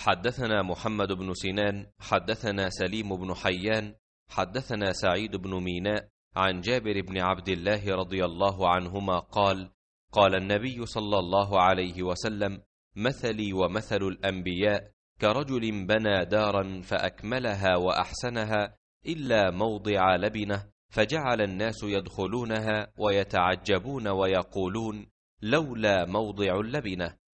حدثنا محمد بن سنان حدثنا سليم بن حيان حدثنا سعيد بن ميناء عن جابر بن عبد الله رضي الله عنهما قال قال النبي صلى الله عليه وسلم مثلي ومثل الانبياء كرجل بنى دارا فاكملها واحسنها الا موضع لبنه فجعل الناس يدخلونها ويتعجبون ويقولون لولا موضع اللبنه